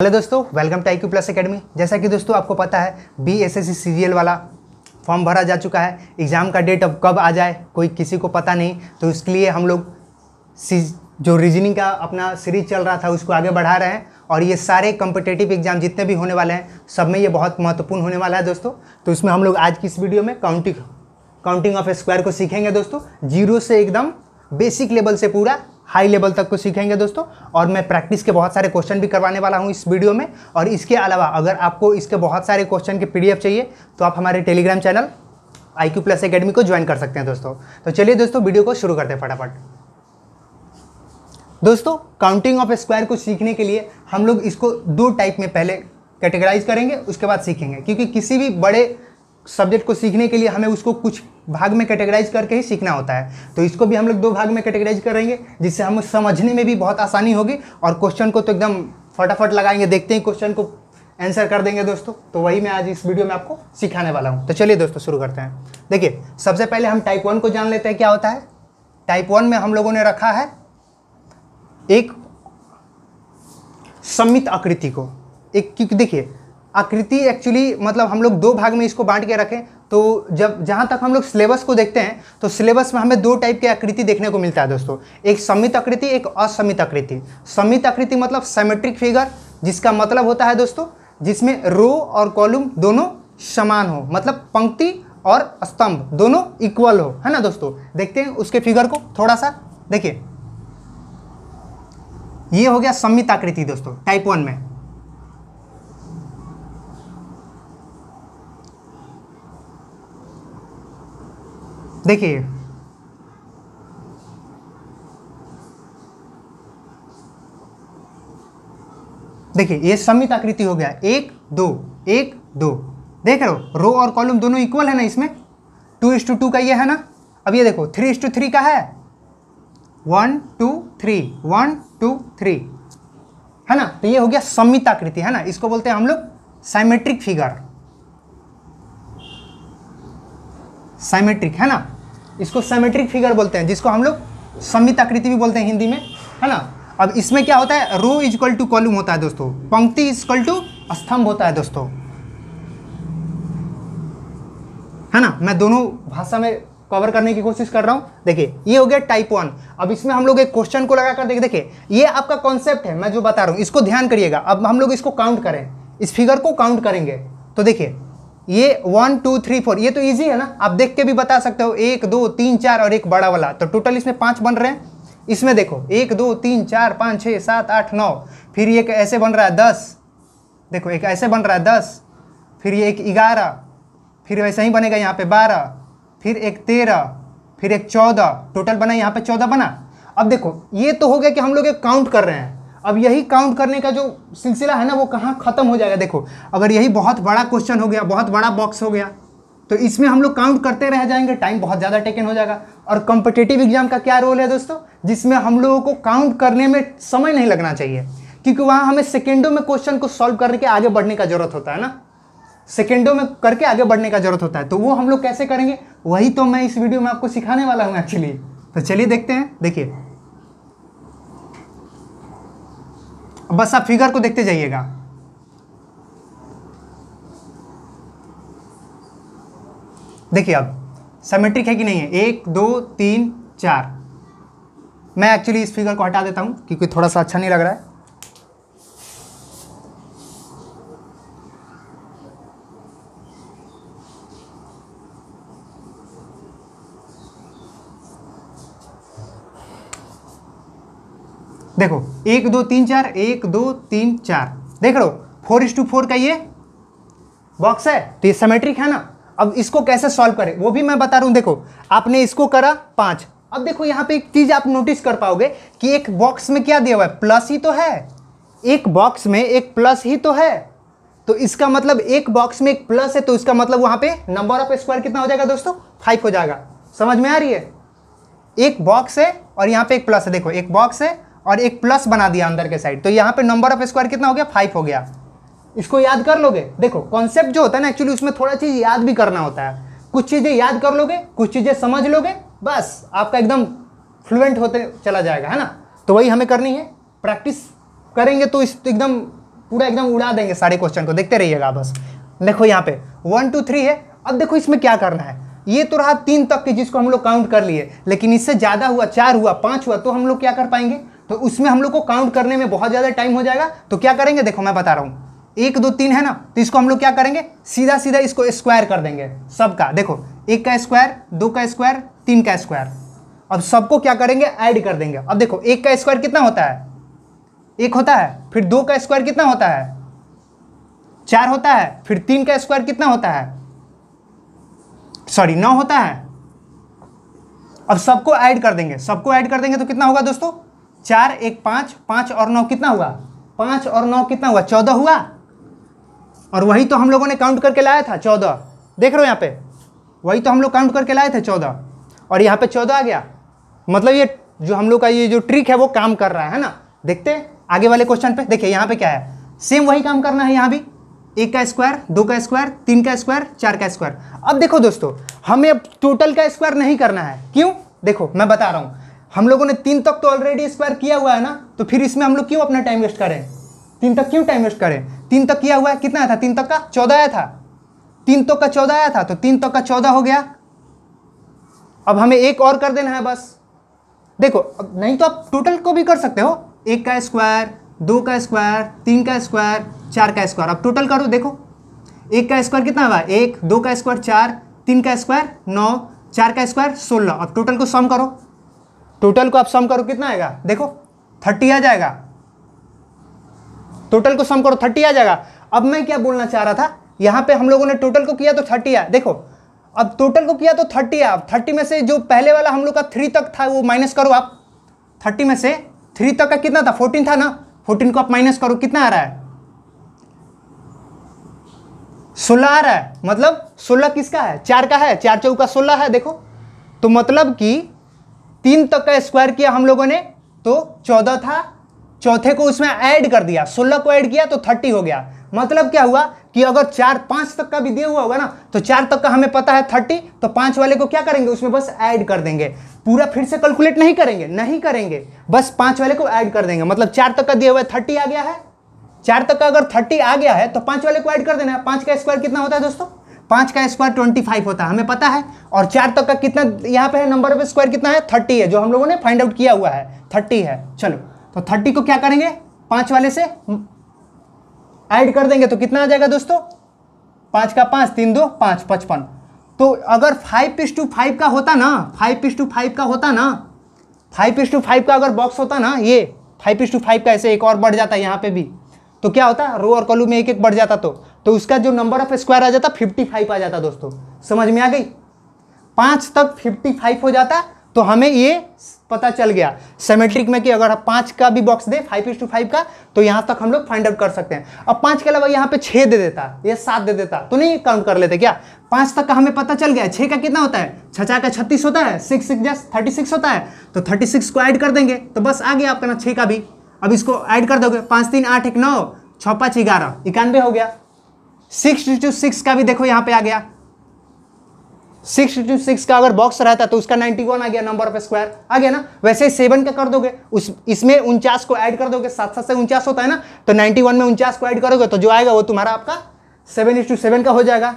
hello दोस्तों welcome to I Plus Academy जैसा कि दोस्तों आपको पता है B S S C serial वाला फॉर्म भरा जा चुका है एग्ज़ाम का डेट अब कब आ जाए कोई किसी को पता नहीं तो उसके लिए हम लोग जो रीजनिंग का अपना सीरीज चल रहा था उसको आगे बढ़ा रहे हैं और ये सारे कॉम्पिटेटिव एग्जाम जितने भी होने वाले हैं सब में ये बहुत महत्वपूर्ण होने वाला है दोस्तों तो इसमें हम लोग आज की इस वीडियो में काउंटिंग काउंटिंग ऑफ स्क्वायर को सीखेंगे दोस्तों जीरो से एकदम बेसिक लेवल से पूरा हाई लेवल तक को सीखेंगे दोस्तों और मैं प्रैक्टिस के बहुत सारे क्वेश्चन भी करवाने वाला हूँ इस वीडियो में और इसके अलावा अगर आपको इसके बहुत सारे क्वेश्चन के पी चाहिए तो आप हमारे Telegram channel I Q Plus Academy को ज्वाइन कर सकते हैं दोस्तों तो चलिए दोस्तों वीडियो को शुरू करते हैं फटाफट दोस्तों काउंटिंग ऑफ स्क्वायर को सीखने के लिए हम लोग इसको दो टाइप में पहले कैटेगराइज करेंगे उसके बाद सीखेंगे क्योंकि किसी भी बड़े सब्जेक्ट को सीखने के लिए हमें उसको कुछ भाग में कैटेगराइज करके ही सीखना होता है तो इसको भी हम लोग दो भाग में कैटेगराइज करेंगे जिससे हम समझने में भी बहुत आसानी होगी और क्वेश्चन को तो एकदम फटाफट लगाएंगे देखते हैं क्वेश्चन को आंसर कर देंगे दोस्तों तो वही मैं आज इस वीडियो में आपको सिखाने वाला हूँ तो चलिए दोस्तों शुरू करते हैं देखिए सबसे पहले हम टाइप वन को जान लेते हैं क्या होता है टाइप वन में हम लोगों ने रखा है एक सम्मित आकृति को एक क्योंकि देखिए आकृति एक्चुअली मतलब हम लोग दो भाग में इसको बांट के रखें तो जब जहाँ तक हम लोग सिलेबस को देखते हैं तो सिलेबस में हमें दो टाइप की आकृति देखने को मिलता है दोस्तों एक समित आकृति एक असमित आकृति समित आकृति मतलब सेमेट्रिक फिगर जिसका मतलब होता है दोस्तों जिसमें रो और कॉलम दोनों समान हो मतलब पंक्ति और स्तंभ दोनों इक्वल हो है ना दोस्तों देखते हैं उसके फिगर को थोड़ा सा देखिए ये हो गया समित आकृति दोस्तों टाइप वन में देखिए देखिए ये समित आकृति हो गया एक दो एक दो देख रहे हो रो और कॉलम दोनों इक्वल है ना इसमें टू इस टू टू का ये है ना अब ये देखो थ्री इस टू थ्री का है one two three one two three है ना तो ये हो गया समित आकृति है ना इसको बोलते हैं हम लोग साइमेट्रिक फिगर साइमेट्रिक है ना इसको साइमेट्रिक फिगर बोलते हैं जिसको हम लोग समित आकृति भी बोलते हैं हिंदी में है ना अब इसमें क्या होता है रो इजक्वल टू कॉलम होता है दोस्तों पंक्ति इजक्वल टू स्तंभ होता है दोस्तों है ना मैं दोनों भाषा में कवर करने की कोशिश कर रहा हूँ देखिए ये हो गया टाइप वन अब इसमें हम लोग एक क्वेश्चन को लगाकर देखिए देखिए ये आपका कॉन्सेप्ट है मैं जो बता रहा हूँ इसको ध्यान करिएगा अब हम लोग इसको काउंट करें इस फिगर को काउंट करेंगे तो देखिए ये वन टू थ्री फोर ये तो इजी है ना आप देख के भी बता सकते हो एक दो तीन चार और एक बड़ा वाला तो टोटल इसमें पाँच बन रहे हैं इसमें देखो एक दो तीन चार पाँच छः सात आठ नौ फिर एक ऐसे बन रहा है दस देखो एक ऐसे बन रहा है दस फिर ये एक ग्यारह फिर वैसे ही बनेगा यहाँ पे बारह फिर एक तेरह फिर एक चौदह टोटल बना यहाँ पे चौदह बना अब देखो ये तो हो गया कि हम लोग एक काउंट कर रहे हैं अब यही काउंट करने का जो सिलसिला है ना वो कहाँ ख़त्म हो जाएगा देखो अगर यही बहुत बड़ा क्वेश्चन हो गया बहुत बड़ा बॉक्स हो गया तो इसमें हम लोग काउंट करते रह जाएंगे टाइम बहुत ज़्यादा टेकन हो जाएगा और कॉम्पिटेटिव एग्जाम का क्या रोल है दोस्तों जिसमें हम लोगों को काउंट करने में समय नहीं लगना चाहिए क्योंकि वहाँ हमें सेकेंडों में क्वेश्चन को सॉल्व करके आगे बढ़ने का ज़रूरत होता है ना सेकेंडों में करके आगे बढ़ने का ज़रूरत होता है तो वो हम लोग कैसे करेंगे वही तो मैं इस वीडियो में आपको सिखाने वाला हूँ एक्चुअली तो चलिए देखते हैं देखिए बस आप फिगर को देखते जाइएगा देखिए अब समेट्रिक है कि नहीं है एक दो तीन चार मैं एक्चुअली इस फिगर को हटा देता हूँ क्योंकि थोड़ा सा अच्छा नहीं लग रहा है एक दो तीन चार एक दो तीन चार देख लो फोर इस टू फोर का ये बॉक्स है तो ये समेट्रिक है ना अब इसको कैसे सॉल्व करें वो भी मैं बता रहा हूँ देखो आपने इसको करा पाँच अब देखो यहाँ पे एक चीज़ आप नोटिस कर पाओगे कि एक बॉक्स में क्या दिया हुआ है प्लस ही तो है एक बॉक्स में एक प्लस ही तो है तो इसका मतलब एक बॉक्स में एक प्लस है तो इसका मतलब वहाँ पे नंबर ऑफ स्क्वायर कितना हो जाएगा दोस्तों फाइव हो जाएगा समझ में आ रही है एक बॉक्स है और यहाँ पे एक प्लस है देखो एक बॉक्स है और एक प्लस बना दिया अंदर के साइड तो यहाँ पे नंबर ऑफ स्क्वायर कितना हो गया फाइव हो गया इसको याद कर लोगे देखो कॉन्सेप्ट जो होता है ना एक्चुअली उसमें थोड़ा चीज़ याद भी करना होता है कुछ चीज़ें याद कर लोगे कुछ चीज़ें समझ लोगे बस आपका एकदम फ्लुएंट होते चला जाएगा है ना तो वही हमें करनी है प्रैक्टिस करेंगे तो इस एकदम पूरा एकदम उड़ा देंगे सारे क्वेश्चन को देखते रहिएगा बस देखो यहाँ पे वन टू थ्री है अब देखो इसमें क्या करना है ये तो रहा तीन तक के जिसको हम लोग काउंट कर लिए लेकिन इससे ज़्यादा हुआ चार हुआ पाँच हुआ तो हम लोग क्या कर पाएंगे तो उसमें हम लोग को काउंट करने में बहुत ज़्यादा टाइम हो जाएगा तो क्या करेंगे देखो मैं बता रहा हूँ एक दो तीन है ना तो इसको हम लोग क्या करेंगे सीधा सीधा इसको स्क्वायर कर देंगे सबका देखो एक का स्क्वायर दो का स्क्वायर तीन का स्क्वायर अब सबको क्या करेंगे ऐड कर देंगे अब देखो एक का स्क्वायर कितना होता है एक होता है फिर दो का स्क्वायर कितना होता है चार होता है फिर तीन का स्क्वायर कितना होता है सॉरी नौ होता है अब सबको ऐड कर देंगे सबको ऐड कर देंगे तो कितना होगा दोस्तों चार एक पाँच पाँच और नौ कितना हुआ पाँच और नौ कितना हुआ चौदह हुआ और वही तो हम लोगों ने काउंट करके लाया था चौदह देख रहे हो यहाँ पे वही तो हम लोग काउंट करके लाए थे चौदह और यहाँ पे चौदह आ गया मतलब ये जो हम लोग का ये जो ट्रिक है वो काम कर रहा है, है ना देखते आगे वाले क्वेश्चन पे देखिए यहाँ पे क्या है सेम वही काम करना है यहाँ भी एक का स्क्वायर दो का स्क्वायर तीन का स्क्वायर चार का स्क्वायर अब देखो दोस्तों हमें अब टोटल का स्क्वायर नहीं करना है क्यों देखो मैं बता रहा हूँ हम लोगों ने तीन तक तो ऑलरेडी स्क्वायर किया हुआ है ना तो फिर इसमें हम लोग क्यों अपना टाइम वेस्ट करें तीन तक क्यों टाइम वेस्ट करें तीन तक किया हुआ है कितना था तीन तक का चौदह आया था तीन तक का चौदह आया था तो तीन तक का चौदह हो गया अब हमें एक और कर देना है बस देखो अब नहीं तो आप टोटल को भी कर सकते हो एक का स्क्वायर दो का स्क्वायर तीन का स्क्वायर चार का स्क्वायर अब टोटल करो देखो एक का स्क्वायर कितना हुआ एक दो का स्क्वायर चार तीन का स्क्वायर नौ चार का स्क्वायर सोलह अब टोटल को सम करो टोटल को आप सम करो कितना आएगा देखो थर्टी आ जाएगा टोटल को सम करो थर्टी आ जाएगा अब मैं क्या बोलना चाह रहा था यहां पे हम लोगों ने टोटल को किया तो थर्टी आया देखो अब टोटल को किया तो थर्टी आया थर्टी में से जो पहले वाला हम लोग का थ्री तक था वो माइनस करो आप थर्टी में से थ्री तक का कितना था फोर्टीन था ना फोर्टीन को आप माइनस करो कितना आ रहा है सोलह आ रहा है मतलब सोलह किसका है चार का है चार चौका सोलह है देखो तो मतलब कि तीन तक का स्क्वायर किया हम लोगों ने तो चौदह था चौथे को उसमें ऐड कर दिया सोलह को ऐड किया तो थर्टी हो गया मतलब क्या हुआ कि अगर चार पाँच तक का भी दिया हुआ होगा ना तो चार तक का हमें पता है थर्टी तो पाँच वाले को क्या करेंगे उसमें बस ऐड कर देंगे पूरा फिर से कैलकुलेट नहीं करेंगे नहीं करेंगे बस पाँच वाले को ऐड कर देंगे मतलब चार तक का दिया हुआ है थर्टी आ गया है चार तक का अगर थर्टी आ गया है तो पाँच वाले को ऐड कर देना है पाँच का स्क्वायर कितना होता है दोस्तों पाँच का स्क्वायर ट्वेंटी फाइव होता है हमें पता है और चार तक का कितना यहाँ पे है नंबर ऑफ स्क्वायर कितना है थर्टी है जो हम लोगों ने फाइंड आउट किया हुआ है थर्टी है चलो तो थर्टी को क्या करेंगे पाँच वाले से ऐड कर देंगे तो कितना आ जाएगा दोस्तों पाँच का पाँच तीन दो पाँच पचपन तो अगर फाइव पिस टू फाइव का होता ना फाइव पिस टू फाइव का होता ना फाइव पिस टू फाइव का अगर बॉक्स होता ना ये फाइव पिस टू फाइव का ऐसे एक और बढ़ जाता है यहाँ पे भी तो क्या होता रो और कॉलू में एक एक बढ़ जाता तो तो उसका जो नंबर ऑफ स्क्वायर आ जाता फिफ्टी फाइव आ जाता दोस्तों समझ में आ गई पाँच तक फिफ्टी फाइव हो जाता तो हमें ये पता चल गया सेमेट्रिक में कि अगर आप पाँच का भी बॉक्स दे फाइव इज टू फाइव का तो यहाँ तक हम लोग फाइंड आउट कर सकते हैं अब पाँच के अलावा यहाँ पे छः दे देता या सात दे देता तो नहीं काउंट कर लेते क्या पाँच तक का हमें पता चल गया छः का कितना होता है छचा का छत्तीस होता है six six just thirty six होता है तो थर्टी सिक्स को ऐड कर देंगे तो बस आ गया आपका ना छः का भी अब इसको ऐड कर दोगे पाँच तीन आठ एक नौ छः पाँच ग्यारह इक्यानवे हो गया सिक्स टू सिक्स का भी देखो यहाँ पे आ गया सिक्स टू सिक्स का अगर बॉक्स रहता तो उसका नाइन्टी वन आ गया नंबर ऑफ स्क्वायर आ गया ना वैसे ही सेवन का कर दोगे उस इसमें उनचास को ऐड कर दोगे सात सात से उनचास होता है ना तो नाइन्टी वन में उनचास को ऐड करोगे तो जो आएगा वो तुम्हारा आपका सेवन इंस टू सेवन का हो जाएगा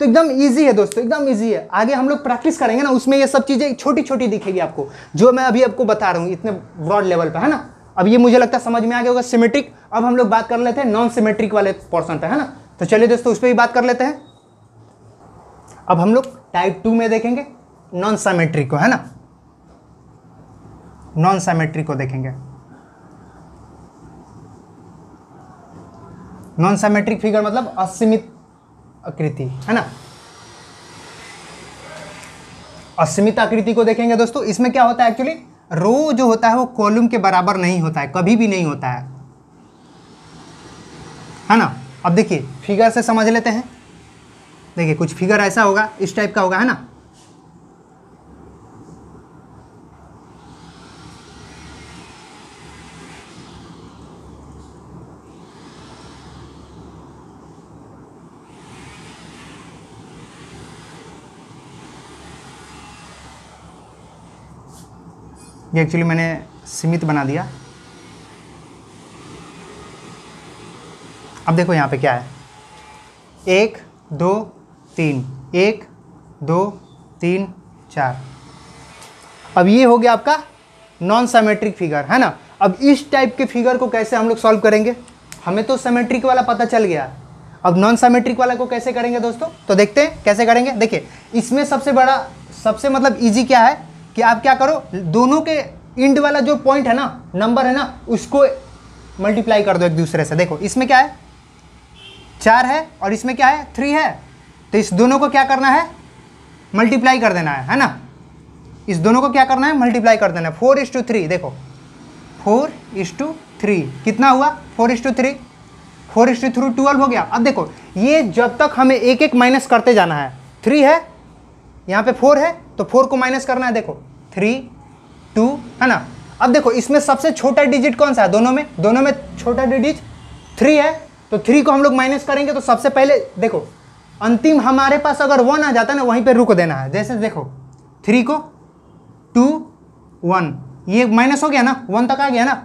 तो एकदम ईजी है दोस्तों एकदम ईजी है आगे हम लोग प्रैक्टिस करेंगे ना उसमें ये सब चीज़ें छोटी छोटी दिखेगी आपको जो मैं अभी आपको बता रहा हूँ इतने ब्रॉड लेवल पर है ना अब ये मुझे लगता है समझ में आ गया होगा सिमेट्रिक अब हम लोग बात कर लेते हैं नॉन सिमेट्रिक वाले पोर्सन पे है ना तो चलिए दोस्तों उस पर भी बात कर लेते हैं अब हम लोग टाइप टू में देखेंगे नॉन सामेट्रिक को है ना नॉन सामेट्रिक को देखेंगे नॉन सामेट्रिक फिगर मतलब असीमित आकृति है ना असीमित आकृति को देखेंगे दोस्तों इसमें क्या होता है एक्चुअली रो जो होता है वो कॉलम के बराबर नहीं होता है कभी भी नहीं होता है है ना अब देखिए फिगर से समझ लेते हैं देखिए कुछ फिगर ऐसा होगा इस टाइप का होगा है ना ये एक्चुअली मैंने सीमित बना दिया अब देखो यहाँ पे क्या है एक दो तीन एक दो तीन चार अब ये हो गया आपका नॉन सामेट्रिक फिगर है ना अब इस टाइप के फिगर को कैसे हम लोग सॉल्व करेंगे हमें तो सेमेट्रिक वाला पता चल गया अब नॉन सेमेट्रिक वाला को कैसे करेंगे दोस्तों तो देखते हैं कैसे करेंगे देखिए इसमें सबसे बड़ा सबसे मतलब इजी क्या है कि आप क्या करो दोनों के इंड वाला जो पॉइंट है ना नंबर है ना उसको मल्टीप्लाई कर दो एक दूसरे से देखो इसमें क्या है चार है और इसमें क्या है थ्री है तो इस दोनों को क्या करना है मल्टीप्लाई कर देना है है ना इस दोनों को क्या करना है मल्टीप्लाई कर देना है फोर इस टू थ्री देखो फोर इस टू थ्री कितना हुआ four is to three four is to three twelve हो गया अब देखो ये जब तक हमें एक एक माइनस करते जाना है थ्री है यहाँ पे फोर है तो फोर को माइनस करना है देखो थ्री टू है ना अब देखो इसमें सबसे छोटा डिजिट कौन सा है दोनों में दोनों में छोटा डिजिट थ्री है तो थ्री को हम लोग माइनस करेंगे तो सबसे पहले देखो अंतिम हमारे पास अगर वन आ जाता है ना वहीं पे रुक देना है जैसे देखो थ्री को टू वन ये माइनस हो गया ना वन तक आ गया ना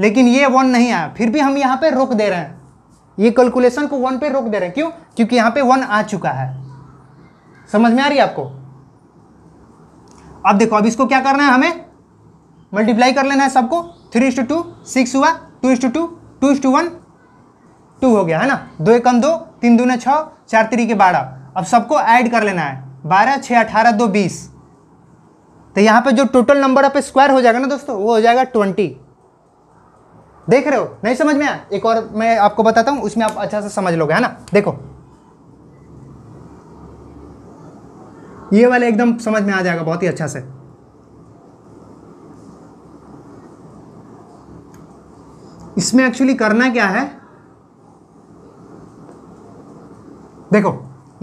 लेकिन ये वन नहीं आया फिर भी हम यहाँ पे रोक दे रहे हैं ये कैलकुलेशन को वन पे रोक दे रहे हैं क्यों क्योंकि यहाँ पे वन आ चुका है समझ में आ रही है आपको अब देखो अब इसको क्या करना है हमें मल्टीप्लाई कर लेना है सबको three into two six हुआ two into two two into one two हो गया है ना दो कम दो तीन दो न छः चार तरीके बारह अब सबको ऐड कर लेना है बारह छः अठारह दो बीस तो यहाँ पे जो टोटल नंबर ऑफ स्क्वायर हो जाएगा ना दोस्तों वो हो जाएगा ट्वेंटी देख रहे हो नहीं समझ में आया एक और मैं आपको बताता हूँ उसमें आप अच्छा से समझ लोगे है ना देखो ये वाले एकदम समझ में आ जाएगा बहुत ही अच्छा से इसमें एक्चुअली करना क्या है देखो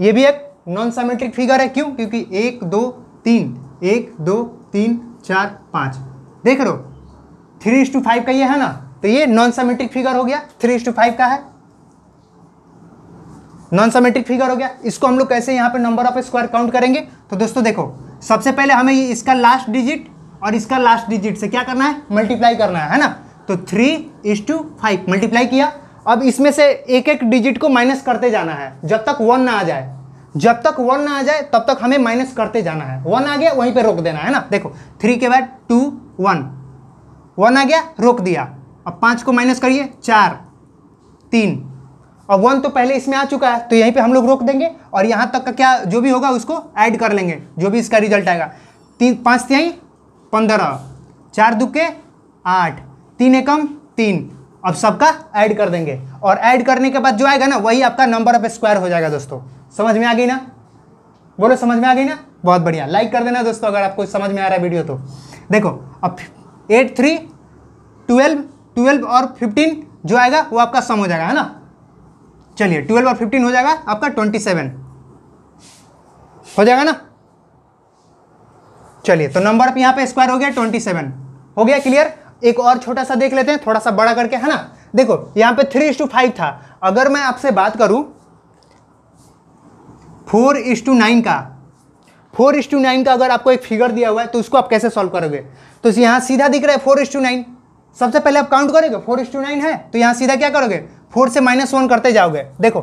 ये भी एक नॉन सामेट्रिक फिगर है क्यों क्योंकि एक दो तीन एक दो तीन चार पाँच देख लो थ्री इंस टू फाइव का ये है ना तो ये नॉन सामेट्रिक फिगर हो गया थ्री इंस टू फाइव का है नॉन समेट्रिक फिगर हो गया इसको हम लोग कैसे यहाँ पे नंबर ऑफ स्क्वायर काउंट करेंगे तो दोस्तों देखो सबसे पहले हमें इसका लास्ट डिजिट और इसका लास्ट डिजिट से क्या करना है मल्टीप्लाई करना है है ना तो three is to five multiply किया अब इसमें से एक एक डिजिट को माइनस करते जाना है जब तक वन ना आ जाए जब तक वन ना आ जाए तब तक हमें माइनस करते जाना है वन आ गया वहीं पर रोक देना है ना देखो थ्री के बाद टू वन वन आ गया रोक दिया अब पाँच को माइनस करिए चार तीन और वन तो पहले इसमें आ चुका है तो यहीं पे हम लोग रोक देंगे और यहाँ तक का क्या जो भी होगा उसको ऐड कर लेंगे जो भी इसका रिजल्ट आएगा तीन पाँच तिहाई पंद्रह चार दुक्के आठ तीन एकम तीन अब सबका ऐड कर देंगे और ऐड करने के बाद जो आएगा ना वही आपका नंबर ऑफ स्क्वायर हो जाएगा दोस्तों समझ में आ गई ना बोलो समझ में आ गई ना बहुत बढ़िया लाइक कर देना दोस्तों अगर आपको समझ में आ रहा है वीडियो तो देखो अब एट थ्री ट्वेल्व ट्वेल्व और फिफ्टीन जो आएगा वो आपका सम हो जाएगा है ना चलिए ट्वेल्व और फिफ्टीन हो जाएगा आपका ट्वेंटी सेवन हो जाएगा ना चलिए तो नंबर अब यहाँ पे स्क्वायर हो गया ट्वेंटी सेवन हो गया क्लियर एक और छोटा सा देख लेते हैं थोड़ा सा बड़ा करके है ना देखो यहाँ पे थ्री इस टू फाइव था अगर मैं आपसे बात करूँ फोर इंस टू नाइन का फोर इंस टू नाइन का अगर आपको एक फिगर दिया हुआ है तो उसको आप कैसे सॉल्व करोगे तो यहाँ सीधा दिख रहा है फोर इंस टू नाइन सबसे पहले आप काउंट करोगे फोर इंस टू नाइन है तो यहाँ सीधा क्या करोगे फोर से माइनस वन करते जाओगे देखो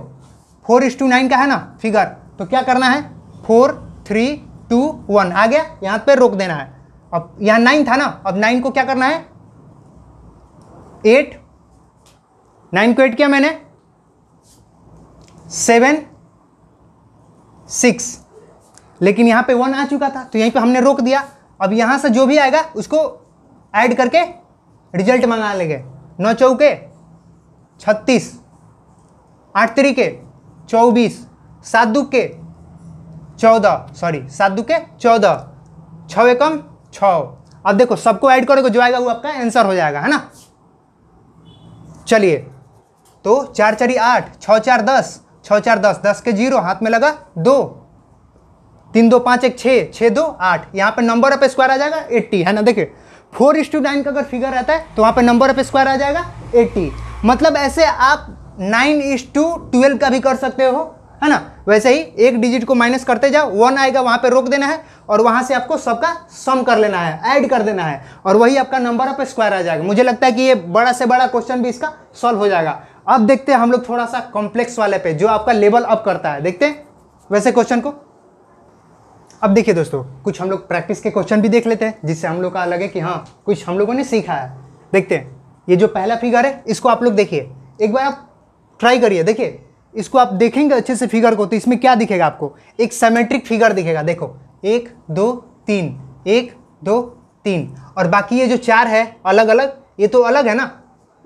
फोर इस टू नाइन का है ना फिगर तो क्या करना है फोर थ्री टू वन आ गया यहाँ पे रोक देना है अब यहाँ नाइन था ना अब नाइन को क्या करना है एट नाइन को एट किया मैंने सेवन सिक्स लेकिन यहाँ पे वन आ चुका था तो यहीं पे हमने रोक दिया अब यहाँ से जो भी आएगा उसको ऐड करके रिजल्ट मंगा लेंगे नौ चौके छत्तीस आठ तरीके चौबीस सात दुके चौदह सॉरी सात दुके चौदह छः एकम छ अब देखो सबको ऐड करोगे जो आएगा वो आपका आंसर हो जाएगा है ना चलिए तो चार चार आठ छः चार दस छः चार दस दस के जीरो हाथ में लगा दो तीन दो पाँच एक छः छः दो आठ यहाँ पर नंबर ऑफ स्क्वायर आ जाएगा एट्टी है ना देखिए फोर इंस टू नाइन का अगर फिगर रहता है तो वहाँ पर नंबर ऑफ स्क्वायर आ जाएगा एट्टी मतलब ऐसे आप नाइन इज टू ट्वेल्व का भी कर सकते हो है ना वैसे ही एक डिजिट को माइनस करते जाओ वन आएगा वहाँ पे रोक देना है और वहाँ से आपको सबका सम कर लेना है ऐड कर देना है और वही आपका नंबर ऑफ स्क्वायर आ जाएगा मुझे लगता है कि ये बड़ा से बड़ा क्वेश्चन भी इसका सॉल्व हो जाएगा अब देखते हैं हम लोग थोड़ा सा कॉम्प्लेक्स वाले पे जो आपका लेवल अप करता है देखते हैं वैसे क्वेश्चन को अब देखिए दोस्तों कुछ हम लोग प्रैक्टिस के क्वेश्चन भी देख लेते हैं जिससे हम लोग का लगे कि हाँ कुछ हम लोगों ने सीखा है देखते हैं ये जो पहला फिगर है इसको आप लोग देखिए एक बार आप ट्राई करिए देखिए इसको आप देखेंगे अच्छे से फिगर को तो इसमें क्या दिखेगा आपको एक सेमेट्रिक फिगर दिखेगा देखो एक दो तीन एक दो तीन और बाकी ये जो चार है अलग अलग ये तो अलग है ना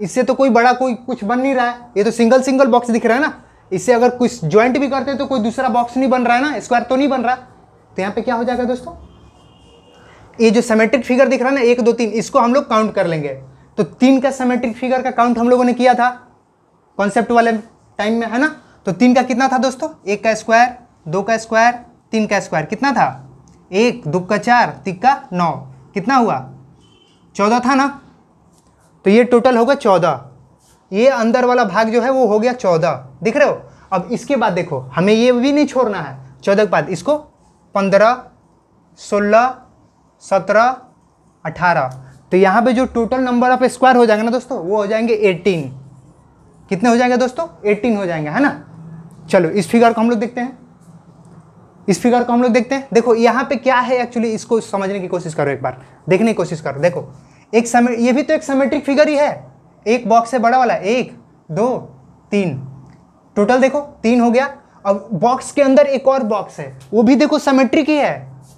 इससे तो कोई बड़ा कोई कुछ बन नहीं रहा है ये तो सिंगल सिंगल बॉक्स दिख रहा है ना इससे अगर कुछ ज्वाइंट भी करते हैं तो कोई दूसरा बॉक्स नहीं बन रहा है ना स्क्वायर तो नहीं बन रहा तो यहाँ पे क्या हो जाएगा दोस्तों ये जो सेमेट्रिक फिगर दिख रहा है ना एक दो तीन इसको हम लोग काउंट कर लेंगे तो तीन का सेमेट्रिक फिगर का काउंट हम लोगों ने किया था कॉन्सेप्ट वाले टाइम में है ना तो तीन का कितना था दोस्तों एक का स्क्वायर दो का स्क्वायर तीन का स्क्वायर कितना था एक दो का चार तीन का नौ कितना हुआ चौदह था ना तो ये टोटल होगा चौदह ये अंदर वाला भाग जो है वो हो गया चौदह दिख रहे हो अब इसके बाद देखो हमें ये भी नहीं छोड़ना है चौदह के बाद इसको पंद्रह सोलह सत्रह अठारह तो यहाँ पे जो टोटल नंबर ऑफ स्क्वायर हो जाएंगे ना दोस्तों वो हो जाएंगे एटीन कितने हो जाएंगे दोस्तों 18 हो जाएंगे है ना चलो इस फिगर को हम लोग देखते हैं इस फिगर को हम लोग देखते हैं देखो यहाँ पे क्या है एक्चुअली इसको समझने की कोशिश करो एक बार देखने की कोशिश करो देखो एक समे ये भी तो एक समेट्रिक फिगर ही है एक बॉक्स है बड़ा वाला एक दो तीन टोटल देखो तीन हो गया अब बॉक्स के अंदर एक और बॉक्स है वो भी देखो समेट्रिक ही है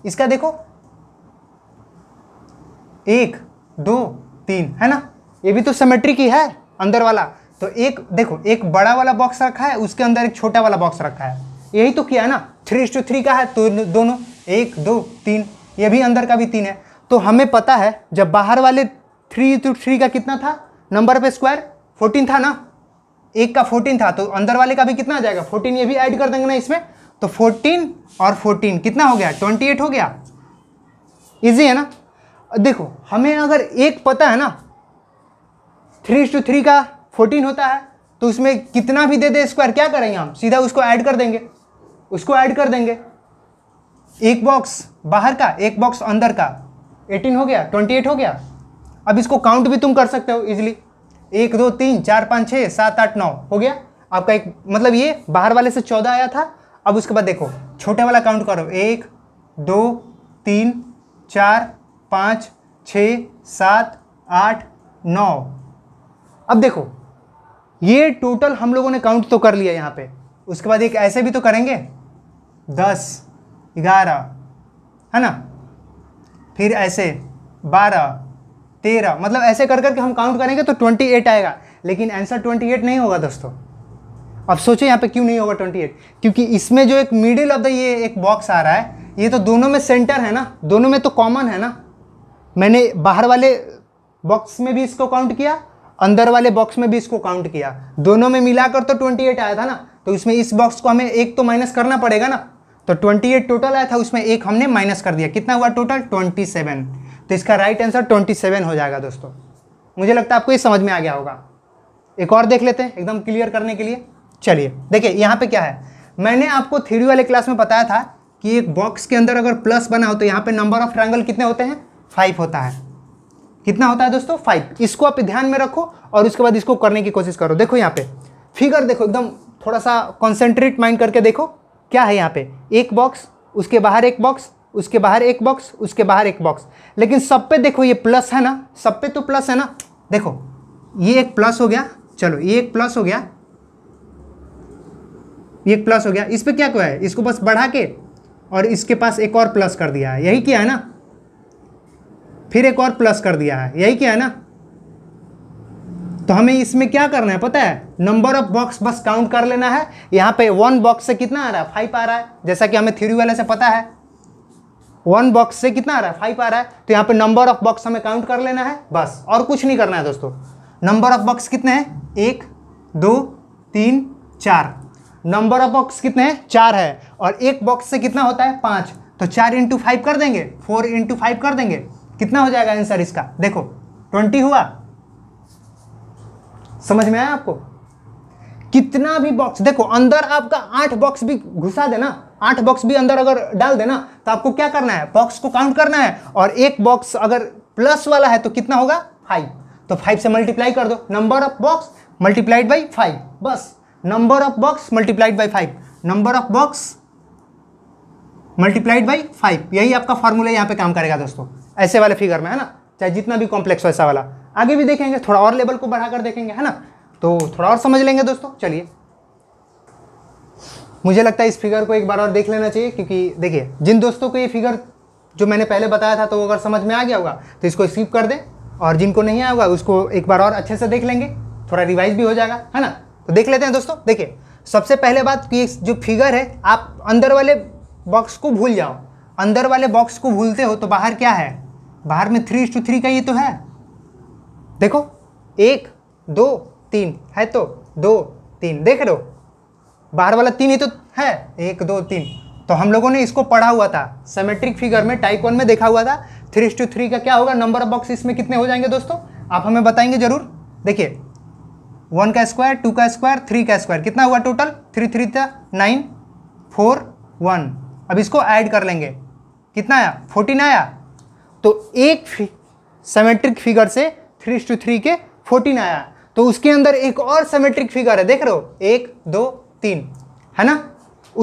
इसका देखो एक दो तीन है ना ये भी तो सिमेट्रिक ही है अंदर वाला तो एक देखो एक बड़ा वाला बॉक्स रखा है उसके अंदर एक छोटा वाला बॉक्स रखा है यही तो किया है ना थ्री टू थ्री का है तो दोनों एक दो तीन ये भी अंदर का भी तीन है तो हमें पता है जब बाहर वाले थ्री टू थ्री का कितना था नंबर पे स्क्वायर फोर्टीन था ना एक का फोर्टीन था तो अंदर वाले का भी कितना आ जाएगा फोर्टीन ये भी ऐड कर देंगे ना इसमें तो फोर्टीन और फोर्टीन कितना हो गया ट्वेंटी एट हो गया इजी है ना देखो हमें अगर एक पता है ना थ्री टू थ्री का फोर्टीन होता है तो उसमें कितना भी दे दे स्क्वायर क्या करेंगे हम सीधा उसको ऐड कर देंगे उसको ऐड कर देंगे एक बॉक्स बाहर का एक बॉक्स अंदर का एटीन हो गया ट्वेंटी एट हो गया अब इसको काउंट भी तुम कर सकते हो इजिली एक दो तीन चार पाँच छः सात आठ नौ हो गया आपका एक मतलब ये बाहर वाले से चौदह आया था अब उसके बाद देखो छोटे वाला काउंट करो एक दो तीन चार पाँच छ सात आठ नौ अब देखो ये टोटल हम लोगों ने काउंट तो कर लिया यहाँ पे उसके बाद एक ऐसे भी तो करेंगे दस ग्यारह है ना फिर ऐसे बारह तेरह मतलब ऐसे कर करके हम काउंट करेंगे तो ट्वेंटी एट आएगा लेकिन आंसर ट्वेंटी एट नहीं होगा दोस्तों अब सोचो यहाँ पे क्यों नहीं होगा ट्वेंटी एट क्योंकि इसमें जो एक मिडिल ऑफ द ये एक बॉक्स आ रहा है ये तो दोनों में सेंटर है ना दोनों में तो कॉमन है ना मैंने बाहर वाले बॉक्स में भी इसको काउंट किया अंदर वाले बॉक्स में भी इसको काउंट किया दोनों में मिलाकर तो 28 आया था ना तो इसमें इस बॉक्स को हमें एक तो माइनस करना पड़ेगा ना तो 28 टोटल आया था उसमें एक हमने माइनस कर दिया कितना हुआ टोटल 27 तो इसका राइट आंसर 27 हो जाएगा दोस्तों मुझे लगता है आपको ये समझ में आ गया होगा एक और देख लेते हैं एकदम क्लियर करने के लिए चलिए देखिए यहाँ पे क्या है मैंने आपको थ्योरी वाले क्लास में बताया था कि एक बॉक्स के अंदर अगर प्लस बना हो तो यहाँ पे नंबर ऑफ ट्रायंगल कितने होते हैं फाइव होता है कितना होता है दोस्तों फाइव इसको आप ध्यान में रखो और उसके बाद इसको करने की कोशिश करो देखो यहाँ पे फिगर देखो एकदम थोड़ा सा कॉन्सेंट्रेट माइंड करके देखो क्या है यहाँ पे एक बॉक्स उसके बाहर एक बॉक्स उसके बाहर एक बॉक्स उसके बाहर एक बॉक्स लेकिन सब पे देखो ये प्लस है ना सब पे तो प्लस है ना देखो ये एक प्लस हो गया चलो ये एक प्लस हो गया ये एक प्लस हो गया इस पर क्या क्या है इसको बस बढ़ा के और इसके पास एक और प्लस कर दिया है यही किया है ना फिर एक और प्लस कर दिया है यही क्या है ना तो हमें इसमें क्या करना है पता है नंबर ऑफ बॉक्स बस काउंट कर लेना है यहाँ पे वन बॉक्स से कितना आ रहा है फाइव आ रहा है जैसा कि हमें थ्योरी वाले से पता है वन बॉक्स से कितना आ रहा है फाइव आ रहा है तो यहाँ पे नंबर ऑफ बॉक्स हमें काउंट कर लेना है बस और कुछ नहीं करना है दोस्तों नंबर ऑफ बॉक्स कितने हैं एक दो तीन चार नंबर ऑफ बॉक्स कितने हैं चार है और एक बॉक्स से कितना होता है पाँच तो चार इंटू फाइव कर देंगे फोर इंटू फाइव कर देंगे कितना हो जाएगा आंसर इसका देखो ट्वेंटी हुआ समझ में आया आपको कितना भी बॉक्स देखो अंदर आपका आठ बॉक्स भी घुसा देना आठ बॉक्स भी अंदर अगर डाल देना तो आपको क्या करना है बॉक्स को काउंट करना है और एक बॉक्स अगर प्लस वाला है तो कितना होगा फाइव तो फाइव से मल्टीप्लाई कर दो number of box multiplied by five बस number of box multiplied by five number of box multiplied by five यही आपका फॉर्मूला यहाँ पे काम करेगा दोस्तों ऐसे वाले फिगर में है ना चाहे जितना भी कॉम्प्लेक्स हो ऐसा वाला आगे भी देखेंगे थोड़ा और लेवल को बढ़ाकर देखेंगे है ना तो थोड़ा और समझ लेंगे दोस्तों चलिए मुझे लगता है इस फिगर को एक बार और देख लेना चाहिए क्योंकि देखिए जिन दोस्तों को ये फिगर जो मैंने पहले बताया था तो वो अगर समझ में आ गया होगा तो इसको स्किप कर दें और जिनको नहीं आया होगा उसको एक बार और अच्छे से देख लेंगे थोड़ा रिवाइज भी हो जाएगा है ना तो देख लेते हैं दोस्तों देखिए सबसे पहले बात कि जो फिगर है आप अंदर वाले बॉक्स को भूल जाओ अंदर वाले बॉक्स को भूलते हो तो बाहर क्या है बाहर में थ्री टू थ्री का ये तो है देखो एक दो तीन है तो दो तीन देख लो बाहर वाला तीन ही तो है एक दो तीन तो हम लोगों ने इसको पढ़ा हुआ था सेमेट्रिक फिगर में टाइप वन में देखा हुआ था थ्री टू थ्री का क्या होगा नंबर ऑफ बॉक्स इसमें कितने हो जाएंगे दोस्तों आप हमें बताएंगे जरूर देखिए वन का स्क्वायर टू का स्क्वायर थ्री का स्क्वायर कितना हुआ टोटल थ्री थ्री था नाइन फोर वन अब इसको ऐड कर लेंगे कितना आया फोर्टीन आया तो एक सेमेट्रिक फिगर से थ्री टू थ्री के फोर्टीन आया तो उसके अंदर एक और सेमेट्रिक फिगर है देख रहे हो एक दो तीन है ना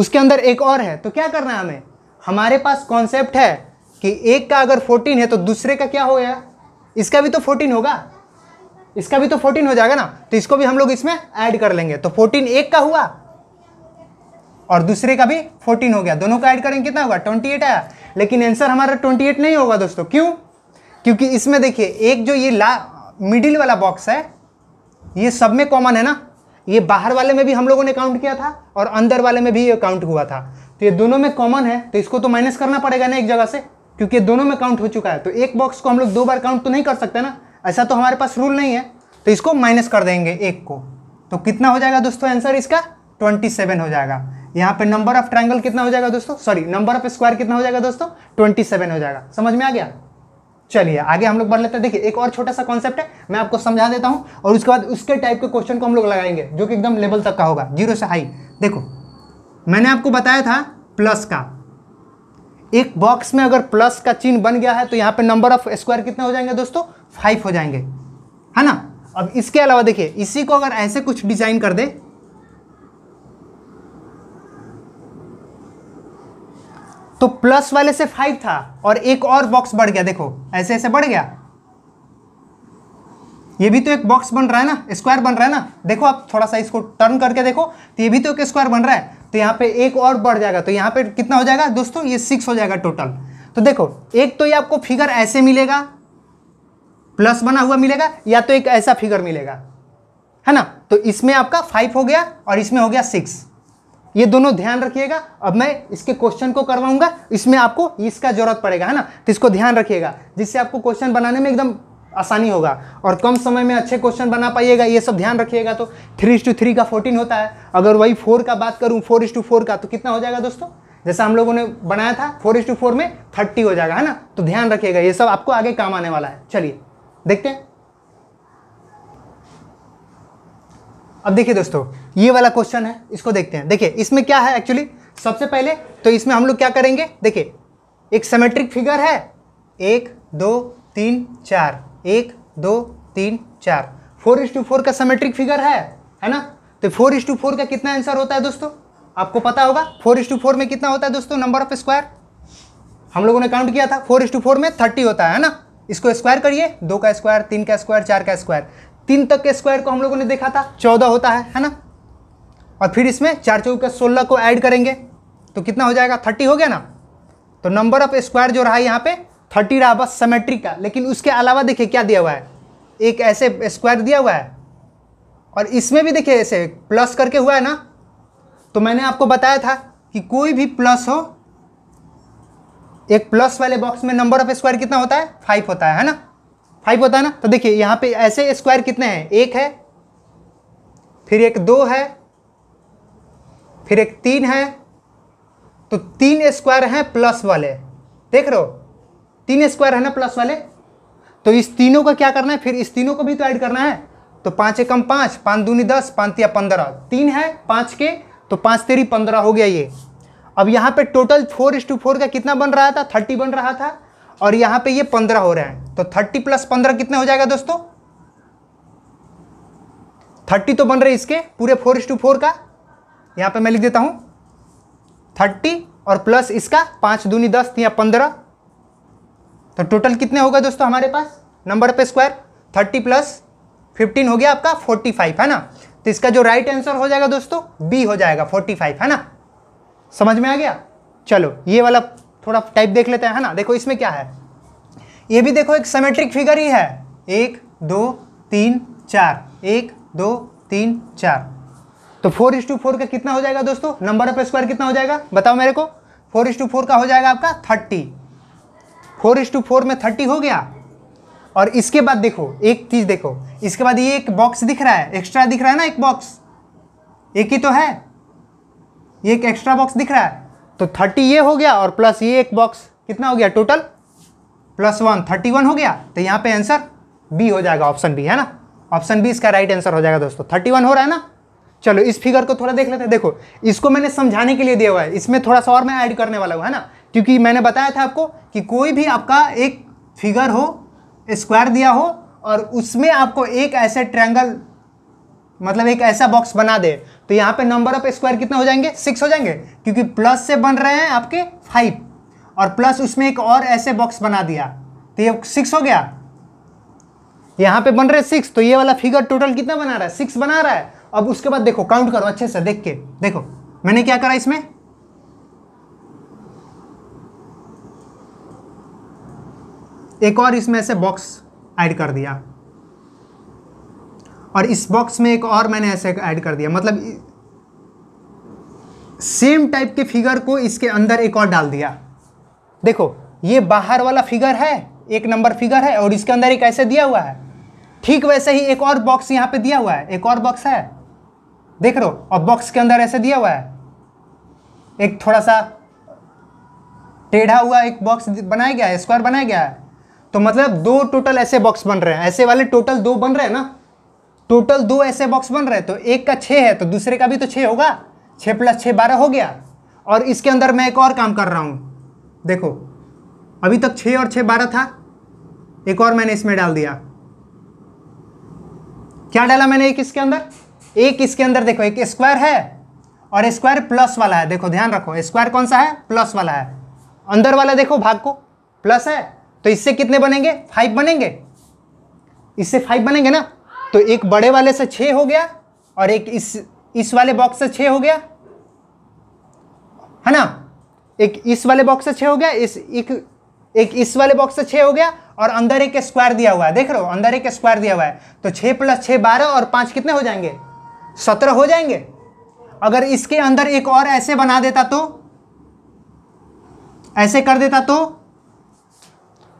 उसके अंदर एक और है तो क्या करना है हमें हमारे पास कॉन्सेप्ट है कि एक का अगर फोर्टीन है तो दूसरे का क्या हो गया इसका भी तो फोर्टीन होगा इसका भी तो फोर्टीन हो जाएगा ना तो इसको भी हम लोग इसमें ऐड कर लेंगे तो फोर्टीन एक का हुआ और दूसरे का भी फोर्टीन हो गया दोनों का ऐड करेंगे कितना होगा ट्वेंटी एट आया लेकिन आंसर हमारा 28 नहीं होगा दोस्तों क्यों क्योंकि इसमें देखिए एक जो ये ला मिडिल वाला बॉक्स है ये सब में कॉमन है ना ये बाहर वाले में भी हम लोगों ने काउंट किया था और अंदर वाले में भी ये काउंट हुआ था तो ये दोनों में कॉमन है तो इसको तो माइनस करना पड़ेगा ना एक जगह से क्योंकि दोनों में काउंट हो चुका है तो एक बॉक्स को हम लोग दो बार काउंट तो नहीं कर सकते ना ऐसा तो हमारे पास रूल नहीं है तो इसको माइनस कर देंगे एक को तो कितना हो जाएगा दोस्तों आंसर इसका ट्वेंटी सेवन हो जाएगा यहाँ पे नंबर ऑफ ट्राइंगल कितना हो जाएगा दोस्तों सॉरी नंबर ऑफ स्क्वायर कितना हो जाएगा दोस्तों ट्वेंटी सेवन हो जाएगा समझ में आ गया चलिए आगे हम लोग बढ़ लेते हैं देखिए एक और छोटा सा कॉन्सेप्ट है मैं आपको समझा देता हूँ और उसके बाद उसके टाइप के क्वेश्चन को हम लोग लगाएंगे जो कि एकदम लेवल तक का होगा जीरो से हाई देखो मैंने आपको बताया था प्लस का एक बॉक्स में अगर प्लस का चिन्ह बन गया है तो यहाँ पे नंबर ऑफ स्क्वायर कितने हो जाएंगे दोस्तों फाइव हो जाएंगे है ना अब इसके अलावा देखिए इसी को अगर ऐसे कुछ डिजाइन कर दे तो प्लस वाले से फाइव था और एक और बॉक्स बढ़ गया देखो ऐसे ऐसे बढ़ गया ये भी तो एक बॉक्स बन रहा है ना स्क्वायर बन रहा है ना देखो आप थोड़ा सा इसको टर्न करके देखो तो ये भी तो एक स्क्वायर बन रहा है तो यहाँ पे एक और बढ़ जाएगा तो यहाँ पे कितना हो जाएगा दोस्तों ये सिक्स हो जाएगा टोटल तो देखो एक तो ये आपको फिगर ऐसे मिलेगा प्लस बना हुआ मिलेगा या तो एक ऐसा फिगर मिलेगा है ना तो इसमें आपका फाइव हो गया और इसमें हो गया सिक्स ये दोनों ध्यान रखिएगा अब मैं इसके क्वेश्चन को करवाऊंगा इसमें आपको इसका जरूरत पड़ेगा है ना तो इसको ध्यान रखिएगा जिससे आपको क्वेश्चन बनाने में एकदम आसानी होगा और कम समय में अच्छे क्वेश्चन बना पाइएगा ये सब ध्यान रखिएगा तो थ्री टू थ्री का फोर्टीन होता है अगर वही फोर का बात करूँ फोर टू फोर का तो कितना हो जाएगा दोस्तों जैसा हम लोगों ने बनाया था फोर टू फोर में थर्टी हो जाएगा है ना तो ध्यान रखिएगा ये सब आपको आगे काम आने वाला है चलिए देखते हैं अब देखिए दोस्तों ये वाला क्वेश्चन है इसको देखते हैं देखिए इसमें क्या है एक्चुअली सबसे पहले तो इसमें हम लोग क्या करेंगे देखिए एक सेमेट्रिक फिगर है एक दो तीन चार एक दो तीन चार फोर इज टू फोर का सेमेट्रिक फिगर है है ना तो फोर इज टू फोर का कितना आंसर होता है दोस्तों आपको पता होगा फोर इज टू फोर में कितना होता है दोस्तों नंबर ऑफ स्क्वायर हम लोगों ने काउंट किया था फोर इज टू फोर में थर्टी होता है ना इसको स्क्वायर करिए दो का स्क्वायर तीन का स्क्वायर चार का स्क्वायर तीन तक के स्क्वायर को हम लोगों ने देखा था चौदह होता है है ना और फिर इसमें चार चौके सोलह को ऐड करेंगे तो कितना हो जाएगा थर्टी हो गया ना तो नंबर ऑफ स्क्वायर जो रहा यहाँ पे थर्टी रहा बस सेमेट्रिक का लेकिन उसके अलावा देखिए क्या दिया हुआ है एक ऐसे स्क्वायर दिया हुआ है और इसमें भी देखिए ऐसे प्लस करके हुआ है ना तो मैंने आपको बताया था कि कोई भी प्लस हो एक प्लस वाले बॉक्स में नंबर ऑफ स्क्वायर कितना होता है फाइव होता है, है ना फाइव होता है ना तो देखिए यहाँ पे ऐसे स्क्वायर कितने हैं एक है फिर एक दो है फिर एक तीन है तो तीन स्क्वायर हैं प्लस वाले देख रहे हो तीन स्क्वायर है ना प्लस वाले तो इस तीनों का क्या करना है फिर इस तीनों को भी तो ऐड करना है तो पाँच एकम पाँच पाँच दूनी दस पाँच या पंद्रह तीन है पाँच के तो पाँच तेरी पंद्रह हो गया ये अब यहाँ पे total four is to four का कितना बन रहा था थर्टी बन रहा था और यहां पे ये पंद्रह हो रहा है तो थर्टी प्लस पंद्रह कितने हो जाएगा दोस्तों थर्टी तो बन रहे इसके पूरे फोर इस टू फोर का यहां पे मैं लिख देता हूं थर्टी और प्लस इसका पांच दूनी दस या पंद्रह तो टोटल कितने होगा दोस्तों हमारे पास नंबर पे स्क्वायर थर्टी प्लस फिफ्टीन हो गया आपका फोर्टी फाइव है ना तो इसका जो राइट आंसर हो जाएगा दोस्तों बी हो जाएगा फोर्टी फाइव है ना समझ में आ गया चलो ये वाला थोड़ा टाइप देख लेते हैं है ना देखो इसमें क्या है ये भी देखो एक सेमेट्रिक फिगर ही है एक दो तीन चार एक दो तीन चार तो फोर इंस टू फोर का कितना हो जाएगा दोस्तों नंबर ऑफ स्क्वायर कितना हो जाएगा बताओ मेरे को फोर इंस टू फोर का हो जाएगा आपका thirty four into four में थर्टी हो गया और इसके बाद देखो एक चीज़ देखो इसके बाद ये एक बॉक्स दिख रहा है एक्स्ट्रा दिख रहा है ना एक बॉक्स एक ही तो है ये एक एक्स्ट्रा बॉक्स दिख रहा है तो थर्टी ये हो गया और प्लस ये एक बॉक्स कितना हो गया total plus one thirty one हो गया तो यहाँ पे आंसर बी हो जाएगा ऑप्शन बी है ना ऑप्शन बी इसका राइट आंसर हो जाएगा दोस्तों थर्टी वन हो रहा है ना चलो इस फिगर को थोड़ा देख लेते हैं देखो इसको मैंने समझाने के लिए दिया हुआ है इसमें थोड़ा सा और मैं ऐड करने वाला हूँ है ना क्योंकि मैंने बताया था आपको कि कोई भी आपका एक फिगर हो स्क्वायर दिया हो और उसमें आपको एक ऐसे ट्रैंगल मतलब एक ऐसा बॉक्स बना दे तो यहाँ पे नंबर ऑफ स्क्वायर कितने हो जाएंगे सिक्स हो जाएंगे क्योंकि प्लस से बन रहे हैं आपके फाइव और प्लस उसमें एक और ऐसे बॉक्स बना दिया तो ये सिक्स हो गया यहाँ पे बन रहे सिक्स तो ये वाला फिगर टोटल कितना बना रहा है सिक्स बना रहा है अब उसके बाद देखो काउंट करो अच्छे से देख के देखो मैंने क्या करा इसमें एक और इसमें से बॉक्स ऐड कर दिया और इस बॉक्स में एक और मैंने ऐसे ऐड कर दिया मतलब सेम टाइप के फिगर को इसके अंदर एक और डाल दिया देखो ये बाहर वाला फिगर है एक नंबर फिगर है और इसके अंदर एक ऐसे दिया हुआ है ठीक वैसे ही एक और बॉक्स यहाँ पे दिया हुआ है एक और बॉक्स है देख लो और बॉक्स के अंदर ऐसे दिया हुआ है एक थोड़ा सा टेढ़ा हुआ एक बॉक्स बनाया गया है स्क्वायर बनाया गया है तो मतलब दो टोटल ऐसे बॉक्स बन रहे हैं ऐसे वाले टोटल दो बन रहे हैं ना टोटल दो ऐसे बॉक्स बन रहे तो एक का छः है तो दूसरे का भी तो छः होगा छः प्लस छः बारह हो गया और इसके अंदर मैं एक और काम कर रहा हूँ देखो अभी तक छः और छः बारह था एक और मैंने इसमें डाल दिया क्या डाला मैंने एक इसके अंदर एक इसके अंदर देखो एक स्क्वायर है और स्क्वायर प्लस वाला है देखो ध्यान रखो स्क्वायर कौन सा है प्लस वाला है अंदर वाला देखो भाग को प्लस है तो इससे कितने बनेंगे फाइव बनेंगे इससे फाइव बनेंगे ना तो एक बड़े वाले से छः हो गया और एक इस इस वाले बॉक्स से छः हो गया है ना एक इस वाले बॉक्स से छः हो गया इस एक एक इस वाले बॉक्स से छः हो गया और अंदर एक स्क्वायर दिया हुआ है देख रहे हो अंदर एक स्क्वायर दिया हुआ है तो छः प्लस छः बारह और पाँच कितने हो जाएंगे सत्रह हो जाएंगे अगर इसके अंदर एक और ऐसे बना देता तो ऐसे कर देता तो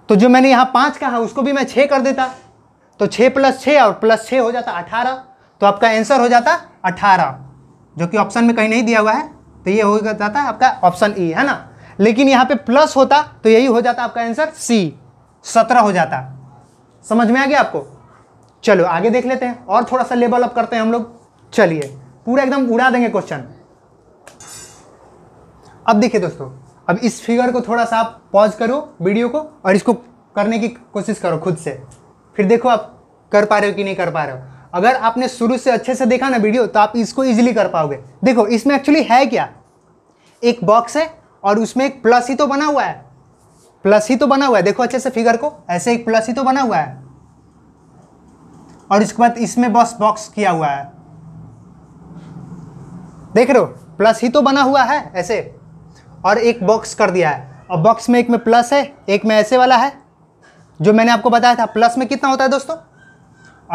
तो जो मैंने यहाँ पाँच कहा उसको भी मैं छः कर देता तो छः प्लस छः और प्लस छः हो जाता अठारह तो आपका आंसर हो जाता अठारह जो कि ऑप्शन में कहीं नहीं दिया हुआ है तो ये हो जाता है आपका ऑप्शन ई है ना लेकिन यहाँ पे प्लस होता तो यही हो जाता आपका आंसर सी सत्रह हो जाता समझ में आ गया आपको चलो आगे देख लेते हैं और थोड़ा सा लेवल अप करते हैं हम लोग चलिए पूरा एकदम उड़ा देंगे क्वेश्चन अब देखिए दोस्तों अब इस फिगर को थोड़ा सा आप पॉज करो वीडियो को और इसको करने की कोशिश करो खुद से फिर देखो आप कर पा रहे हो कि नहीं कर पा रहे हो अगर आपने शुरू से अच्छे से देखा ना वीडियो तो आप इसको इजीली कर पाओगे देखो इसमें एक्चुअली है क्या एक बॉक्स है और उसमें एक प्लस ही तो बना हुआ है प्लस ही तो बना हुआ है देखो अच्छे से फिगर को ऐसे एक प्लस ही तो बना हुआ है और इसके बाद इसमें बस बॉक्स किया हुआ है देख रहे हो प्लस ही तो बना हुआ है ऐसे और एक बॉक्स कर दिया है और बॉक्स में एक में प्लस है एक में ऐसे वाला है जो मैंने आपको बताया था प्लस में कितना होता है दोस्तों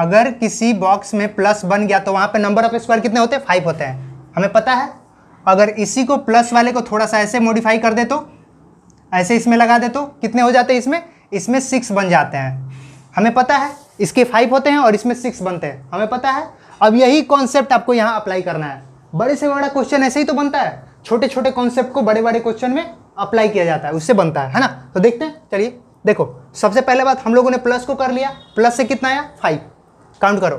अगर किसी बॉक्स में प्लस बन गया तो वहां पे नंबर ऑफ स्क्वायर कितने होते हैं फाइव होते हैं हमें पता है अगर इसी को प्लस वाले को थोड़ा सा ऐसे मॉडिफाई कर दे तो ऐसे इसमें लगा दे तो कितने हो जाते हैं इसमें इसमें सिक्स बन जाते हैं हमें पता है इसके फाइव होते हैं और इसमें सिक्स बनते हैं हमें पता है अब यही कॉन्सेप्ट आपको यहाँ अप्लाई करना है बड़े से बड़ा क्वेश्चन ऐसे ही तो बनता है छोटे छोटे कॉन्सेप्ट को बड़े बड़े क्वेश्चन में अप्लाई किया जाता है उससे बनता है है ना तो देखते हैं चलिए देखो सबसे पहले बात हम लोगों ने प्लस को कर लिया प्लस से कितना आया फाइव काउंट करो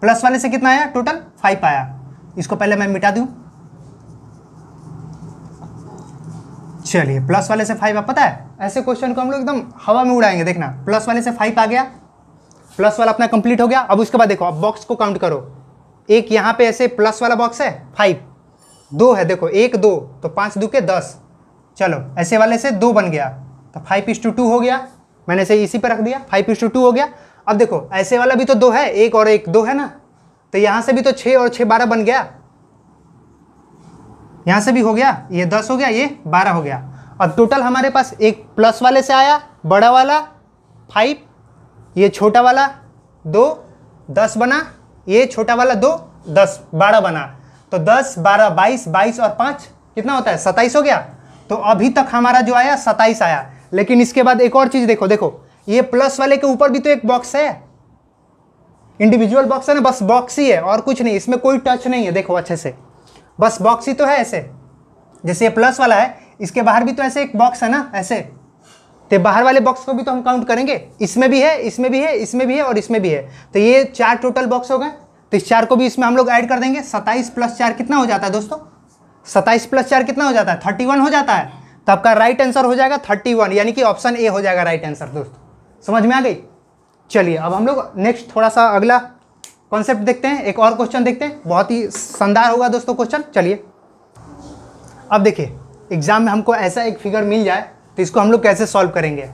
प्लस वाले से कितना आया टोटल फाइव आया इसको पहले मैं मिटा दूँ चलिए प्लस वाले से फाइव आप पता है ऐसे क्वेश्चन को हम लोग एकदम हवा में उड़ाएंगे देखना प्लस वाले से फाइव आ गया प्लस वाला अपना कंप्लीट हो गया अब उसके बाद देखो अब बॉक्स को काउंट करो एक यहाँ पे ऐसे प्लस वाला बॉक्स है फाइव दो है देखो एक दो तो पाँच दो के दस चलो ऐसे वाले से दो बन गया तो फाइव इस टू टू हो गया मैंने इसे इसी पर रख दिया फाइव इस टू टू हो गया अब देखो ऐसे वाला भी तो दो है एक और एक दो है ना तो यहाँ से भी तो छः और छः बारह बन गया यहाँ से भी हो गया ये दस हो गया ये बारह हो गया और टोटल हमारे पास एक प्लस वाले से आया बड़ा वाला फाइव ये छोटा वाला दो दस बना ये छोटा वाला दो दस बारह बना तो दस बारह बाईस बाईस और पाँच कितना होता है सत्ताईस हो गया तो अभी तक हमारा जो आया सत्ताईस आया लेकिन इसके बाद एक और चीज़ देखो देखो ये प्लस वाले के ऊपर भी तो एक बॉक्स है इंडिविजुअल बॉक्स है ना बस बॉक्स ही है और कुछ नहीं इसमें कोई टच नहीं है देखो अच्छे से बस बॉक्स ही तो है ऐसे जैसे ये प्लस वाला है इसके बाहर भी तो ऐसे एक बॉक्स है ना ऐसे तो बाहर वाले बॉक्स को भी तो हम काउंट करेंगे इसमें भी है इसमें भी है इसमें भी है और इसमें भी है तो ये चार टोटल बॉक्स हो गए तो इस चार को भी इसमें हम लोग ऐड कर देंगे सत्ताईस प्लस चार कितना हो जाता है दोस्तों सत्ताईस प्लस चार कितना हो जाता है थर्टी वन हो जाता है तो आपका राइट आंसर हो जाएगा थर्टी वन यानी कि ऑप्शन ए हो जाएगा राइट आंसर दोस्तों समझ में आ गई चलिए अब हम लोग नेक्स्ट थोड़ा सा अगला कॉन्सेप्ट देखते हैं एक और क्वेश्चन देखते हैं बहुत ही शानदार होगा दोस्तों क्वेश्चन चलिए अब देखिए एग्जाम में हमको ऐसा एक फिगर मिल जाए तो इसको हम लोग कैसे सॉल्व करेंगे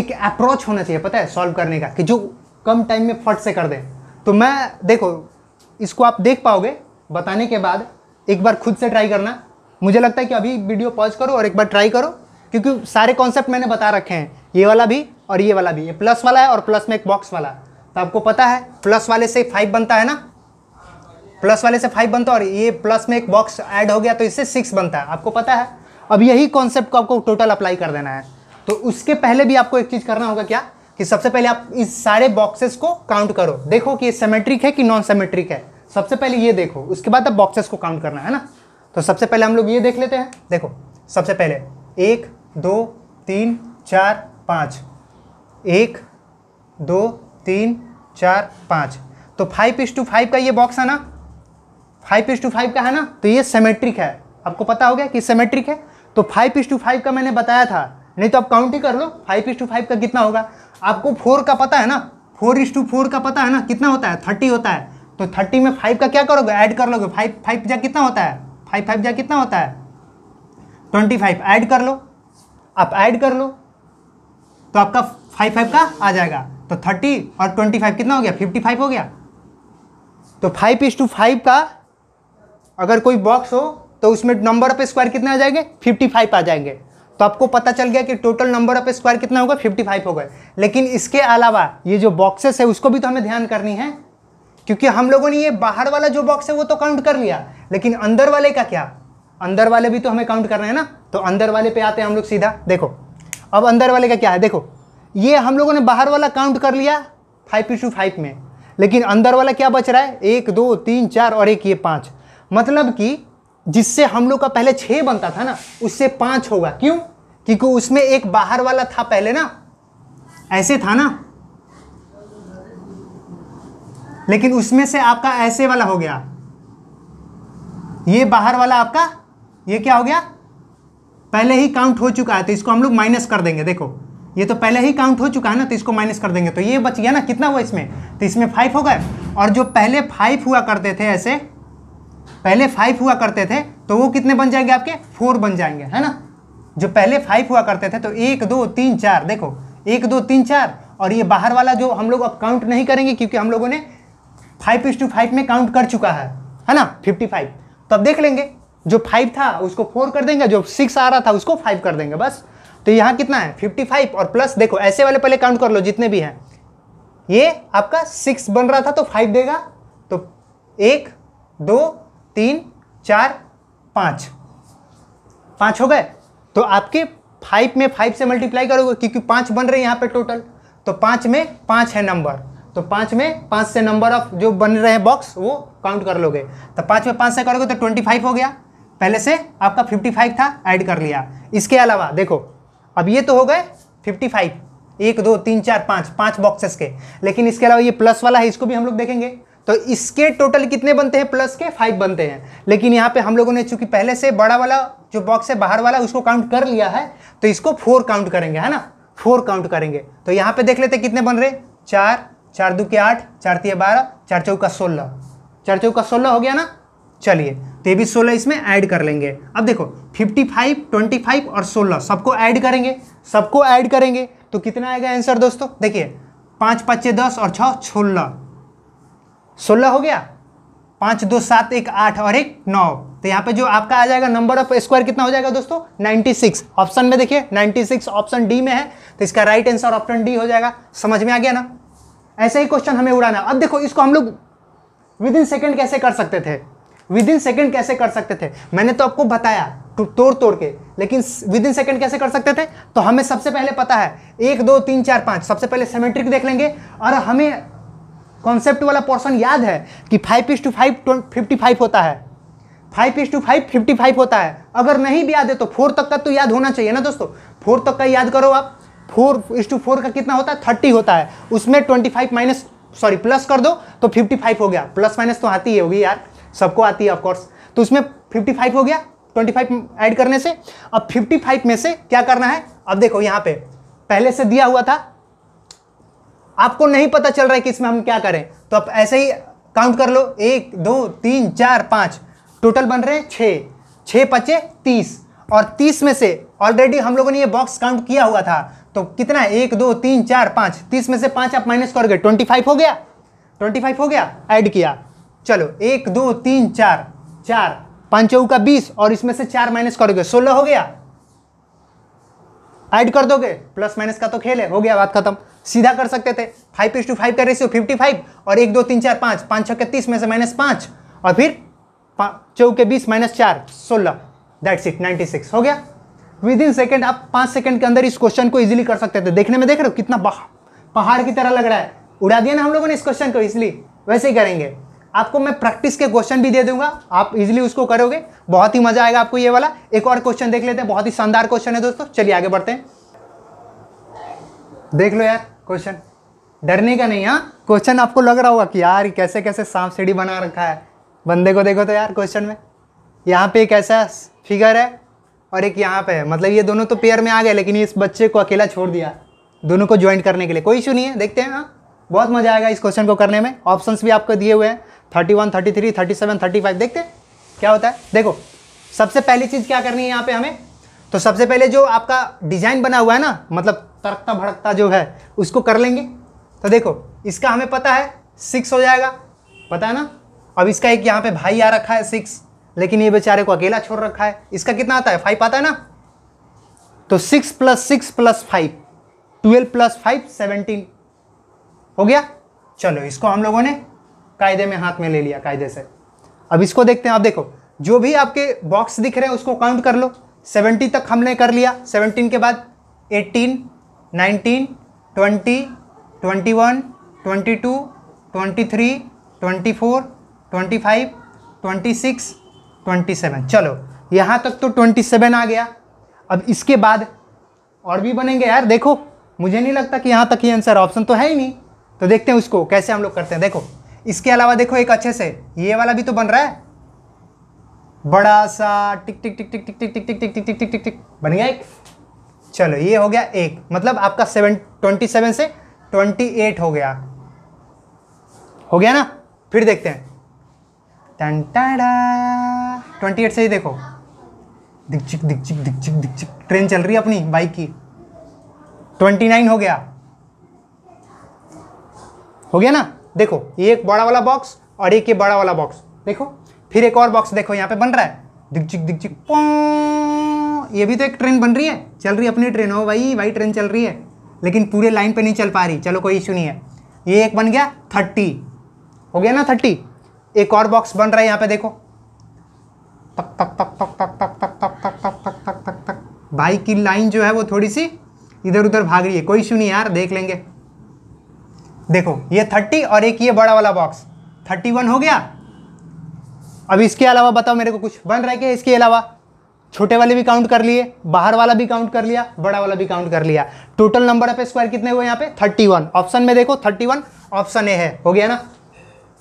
एक अप्रोच होना चाहिए पता है सॉल्व करने का कि जो कम टाइम में फट से कर दें तो मैं देखो इसको आप देख पाओगे बताने के बाद एक बार खुद से ट्राई करना मुझे लगता है कि अभी वीडियो पॉज करो और एक बार ट्राई करो क्योंकि सारे कॉन्सेप्ट मैंने बता रखे हैं ये वाला भी और ये वाला भी ये प्लस वाला है और प्लस में एक बॉक्स वाला तो आपको पता है प्लस वाले से फाइव बनता है ना प्लस वाले से फाइव बनता है और ये प्लस में एक बॉक्स ऐड हो गया तो इससे सिक्स बनता है आपको पता है अब यही कॉन्सेप्ट को आपको टोटल अप्लाई कर देना है तो उसके पहले भी आपको एक चीज़ करना होगा क्या कि सबसे पहले आप इस सारे बॉक्सेस को काउंट करो देखो कि ये सेमेट्रिक है कि नॉन सेमेट्रिक है सबसे पहले ये देखो उसके बाद आप बॉक्सेस को काउंट करना है ना तो सबसे पहले हम लोग ये देख लेते हैं देखो सबसे पहले एक दो तीन चार पाँच एक दो तीन चार पाँच तो फाइव इज टू फाइव का ये बॉक्स है ना फाइव इज टू फाइव का है ना तो ये सेमेट्रिक है आपको पता हो गया कि सेमेट्रिक है तो फाइव इज टू फाइव का मैंने बताया था नहीं तो आप काउंट ही कर लो फाइव इज टू फाइव का कितना होगा आपको फोर का पता है ना फोर इज टू फोर का पता है ना कितना होता है थर्टी होता है तो थर्टी में फाइव का क्या करोगे ऐड कर लोगे फाइव फाइव जहाँ कितना होता है फाइव फाइव जा कितना होता है ट्वेंटी फाइव ऐड कर लो आप ऐड कर लो तो आपका फाइव फाइव का आ जाएगा तो थर्टी और ट्वेंटी फाइव कितना हो गया फिफ्टी फाइव हो गया तो फाइव इज टू फाइव का अगर कोई बॉक्स हो तो उसमें नंबर ऑफ स्क्वायर कितने आ जाएंगे फिफ्टी फाइव आ जाएंगे तो आपको पता चल गया कि टोटल नंबर ऑफ स्क्वायर कितना होगा फिफ्टी फाइव हो गए लेकिन इसके अलावा ये जो बॉक्सेस है उसको भी तो हमें ध्यान करनी है क्योंकि हम लोगों ने ये बाहर वाला जो बॉक्स है वो तो काउंट कर लिया लेकिन अंदर वाले का क्या अंदर वाले भी तो हमें काउंट करना है ना तो अंदर वाले पे आते हैं हम लोग सीधा देखो अब अंदर वाले का क्या है देखो ये हम लोगों ने बाहर वाला काउंट कर लिया फाइव टू फाइव में लेकिन अंदर वाला क्या बच रहा है एक दो तीन चार और एक ये पाँच मतलब कि जिससे हम लोग का पहले छः बनता था ना उससे पाँच होगा क्यों क्योंकि उसमें एक बाहर वाला था पहले ना ऐसे था ना लेकिन उसमें से आपका ऐसे वाला हो गया ये बाहर वाला आपका ये क्या हो गया पहले ही काउंट हो चुका है तो इसको हम लोग माइनस कर देंगे देखो ये तो पहले ही काउंट हो चुका है ना तो इसको माइनस कर देंगे तो ये बच गया ना कितना हुआ इसमें तो इसमें फाइव हो गए और जो पहले फाइव हुआ करते थे ऐसे पहले फाइव हुआ करते थे तो वो कितने बन जाएंगे आपके फोर बन जाएंगे है ना जो पहले फाइव हुआ करते थे तो एक दो तीन चार देखो एक दो तीन चार और ये बाहर वाला जो हम लोग अब काउंट नहीं करेंगे क्योंकि हम लोगों ने फाइव इज टू फाइव में काउंट कर चुका है है ना फिफ्टी फाइव तो अब देख लेंगे जो फाइव था उसको फोर कर देंगे जो सिक्स आ रहा था उसको फाइव कर देंगे बस तो यहाँ कितना है फिफ्टी फाइव और प्लस देखो ऐसे वाले पहले काउंट कर लो जितने भी हैं ये आपका सिक्स बन रहा था तो फाइव देगा तो एक दो तीन चार पाँच पाँच हो गए तो आपके फाइव में फाइव से मल्टीप्लाई करोगे क्योंकि पाँच बन रहे हैं यहाँ पर टोटल तो पाँच में पाँच है नंबर तो पाँच में पाँच से नंबर ऑफ जो बन रहे हैं बॉक्स वो काउंट कर लोगे तो पाँच में पाँच से करोगे तो ट्वेंटी फाइव हो गया पहले से आपका फिफ्टी फाइव था ऐड कर लिया इसके अलावा देखो अब ये तो हो गए फिफ्टी फाइव एक दो तीन चार पाँच पाँच बॉक्सेस के लेकिन इसके अलावा ये प्लस वाला है इसको भी हम लोग देखेंगे तो इसके टोटल कितने बनते हैं प्लस के फाइव बनते हैं लेकिन यहाँ पे हम लोगों ने चूंकि पहले से बड़ा वाला जो बॉक्स है बाहर वाला उसको काउंट कर लिया है तो इसको फोर काउंट करेंगे है ना फोर काउंट करेंगे तो यहाँ पे देख लेते कितने बन रहे चार चार दू के आठ चार तीय बारह चार चौका सोलह चार चौका सोलह हो गया ना चलिए तो ये भी सोलह इसमें ऐड कर लेंगे अब देखो फिफ्टी फाइव ट्वेंटी फाइव और सोलह सबको ऐड करेंगे सबको ऐड करेंगे तो कितना आएगा आंसर दोस्तों देखिए पाँच पाँच दस और छः सोलह सोलह हो गया पाँच दो सात एक आठ और एक नौ तो यहाँ पे जो आपका आ जाएगा नंबर ऑफ स्क्वायर कितना हो जाएगा दोस्तों नाइन्टी सिक्स ऑप्शन में देखिए नाइन्टी सिक्स ऑप्शन डी में है तो इसका राइट आंसर ऑप्शन डी हो जाएगा समझ में आ गया ना ऐसे ही क्वेश्चन हमें उड़ाना अब देखो इसको हम लोग विद इन सेकेंड कैसे कर सकते थे विद इन सेकेंड कैसे कर सकते थे मैंने तो आपको बताया तो तोड़ तोड़ के लेकिन विद इन सेकेंड कैसे कर सकते थे तो हमें सबसे पहले पता है एक दो तीन चार पाँच सबसे पहले सेमेट्रिक देख लेंगे और हमें कॉन्सेप्ट वाला पोर्सन याद है कि five is to five fifty five होता है five is to five fifty five होता है अगर नहीं भी याद है तो फोर तक का तो याद होना चाहिए ना दोस्तों फोर तक का याद करो आप फोर इस टू फोर का कितना होता है थर्टी होता है उसमें twenty five minus sorry plus कर दो तो फिफ्टी फाइव हो गया प्लस माइनस तो आती ही होगी यार सबको आती है ऑफकोर्स तो उसमें फिफ्टी फाइव हो गया ट्वेंटी फाइव ऐड करने से अब फिफ्टी फाइव में से क्या करना है अब देखो यहाँ पे पहले से दिया हुआ था आपको नहीं पता चल रहा है कि इसमें हम क्या करें तो आप ऐसे ही काउंट कर लो एक दो तीन चार पाँच टोटल बन रहे हैं छः छः पचे तीस और तीस में से ऑलरेडी हम लोगों ने ये बॉक्स काउंट किया हुआ था तो कितना एक दो तीन चार पाँच तीस में से पाँच आप माइनस करोगे ट्वेंटी फाइव हो गया ट्वेंटी फाइव हो गया ऐड किया चलो एक दो तीन चार चार पाँचों का बीस और इसमें से चार माइनस करोगे सोलह हो गया ऐड कर दोगे प्लस माइनस का तो खेल है हो गया बात खत्म सीधा कर सकते थे फाइव इज टू फाइव का रेशियो फिफ्टी फाइव और एक दो तीन चार पाँच पाँच छः के तीस में से माइनस पाँच और फिर चौके बीस माइनस चार सोलह दैट्स इट नाइन्टी सिक्स हो गया विद इन सेकेंड आप पाँच सेकंड के अंदर इस क्वेश्चन को इजीली कर सकते थे देखने में देख रहे हो कितना पहाड़ की तरह लग रहा है उड़ा दिया ना हम लोगों ने इस क्वेश्चन को इसलिए वैसे ही करेंगे आपको मैं प्रैक्टिस के क्वेश्चन भी दे दूंगा आप इजीली उसको करोगे बहुत ही मजा आएगा आपको ये वाला एक और क्वेश्चन देख लेते हैं बहुत ही शानदार क्वेश्चन है दोस्तों चलिए आगे बढ़ते हैं देख लो यार क्वेश्चन डरने का नहीं हाँ क्वेश्चन आपको लग रहा होगा कि यार कैसे कैसे सांप सीढ़ी बना रखा है बंदे को देखो तो यार क्वेश्चन में यहाँ पे एक ऐसा फिगर है और एक यहाँ पे है मतलब ये दोनों तो पेयर में आ गए लेकिन इस बच्चे को अकेला छोड़ दिया दोनों को ज्वाइंट करने के लिए कोई इशू नहीं है देखते हैं हाँ बहुत मज़ा आएगा इस क्वेश्चन को करने में ऑप्शन भी आपको दिए हुए हैं thirty one thirty three thirty seven thirty five देखते हैं क्या होता है देखो सबसे पहली चीज़ क्या करनी है यहाँ पे हमें तो सबसे पहले जो आपका डिज़ाइन बना हुआ है ना मतलब तड़कता भड़कता जो है उसको कर लेंगे तो देखो इसका हमें पता है सिक्स हो जाएगा पता है ना अब इसका एक यहाँ पे भाई आ रखा है सिक्स लेकिन ये बेचारे को अकेला छोड़ रखा है इसका कितना आता है फाइव आता है ना तो six plus six plus five twelve plus five seventeen हो गया चलो इसको हम लोगों ने कायदे में हाथ में ले लिया कायदे से अब इसको देखते हैं आप देखो जो भी आपके बॉक्स दिख रहे हैं उसको काउंट कर लो सेवेंटी तक हमने कर लिया सेवनटीन के बाद eighteen nineteen twenty twenty one twenty two twenty three twenty four twenty five twenty six twenty seven चलो यहाँ तक तो ट्वेंटी सेवन आ गया अब इसके बाद और भी बनेंगे यार देखो मुझे नहीं लगता कि यहाँ तक ही आंसर ऑप्शन तो है ही नहीं तो देखते हैं उसको कैसे हम लोग करते हैं देखो इसके अलावा देखो एक अच्छे से ये वाला भी तो बन रहा है बड़ा सा टिक टिक टिक टिक टिक टिक टिक टिक टिक टिक टिक टिक टिक टिक बन गया एक चलो ये हो गया एक मतलब आपका सेवन ट्वेंटी सेवन से ट्वेंटी एट हो गया हो गया ना फिर देखते हैं टन टाडा ट्वेंटी एट से ही देखो दिक्चिक दिक्चिक दिक्चिक दिक्चिक ट्रेन चल रही है अपनी बाइक की ट्वेंटी नाइन हो गया हो गया ना देखो ये एक बड़ा वाला बॉक्स और एक ये बड़ा वाला बॉक्स देखो फिर एक और बॉक्स देखो यहाँ पे बन रहा है दिक्चिक दिक्चिक ये भी तो एक ट्रेन बन रही है चल रही है अपनी ट्रेन हो भाई भाई ट्रेन चल रही है लेकिन पूरे लाइन पे नहीं चल पा रही चलो कोई इशू नहीं है ये एक बन गया थर्टी हो गया ना थर्टी एक और बॉक्स बन रहा है यहाँ पे देखो तक तक तक तक तक तक तक तक तक तक तक तक तक तक बाइक की लाइन जो है वो थोड़ी सी इधर उधर भाग रही है कोई इशू नहीं यार देख लेंगे देखो ये थर्टी और एक ये बड़ा वाला बॉक्स थर्टी वन हो गया अब इसके अलावा बताओ मेरे को कुछ बन रहा है क्या इसके अलावा छोटे वाले भी काउंट कर लिए बाहर वाला भी काउंट कर लिया बड़ा वाला भी काउंट कर लिया टोटल नंबर ऑफ स्क्वायर कितने हुए यहाँ पे वन ऑप्शन में देखो थर्टी वन ऑप्शन ए है हो गया ना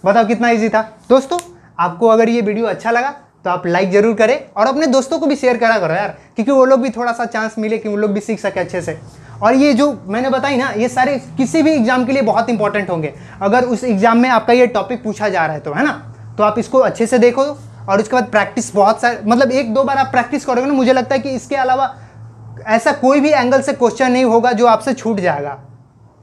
बताओ कितना इजी था दोस्तों आपको अगर ये वीडियो अच्छा लगा तो आप लाइक ज़रूर करें और अपने दोस्तों को भी शेयर करा करो यार क्योंकि वो लोग भी थोड़ा सा चांस मिले कि वो लोग भी सीख सके अच्छे से और ये जो मैंने बताई ना ये सारे किसी भी एग्ज़ाम के लिए बहुत इंपॉर्टेंट होंगे अगर उस एग्ज़ाम में आपका ये टॉपिक पूछा जा रहा है तो है ना तो आप इसको अच्छे से देखो और उसके बाद प्रैक्टिस बहुत सारे मतलब एक दो बार आप प्रैक्टिस करोगे ना मुझे लगता है कि इसके अलावा ऐसा कोई भी एंगल से क्वेश्चन नहीं होगा जो आपसे छूट जाएगा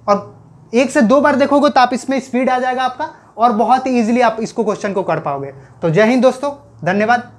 और एक से दो बार देखोगे तो आप इसमें स्पीड आ जाएगा आपका और बहुत ही ईजिली आप इसको क्वेश्चन को कर पाओगे तो जय हिंद दोस्तों धन्यवाद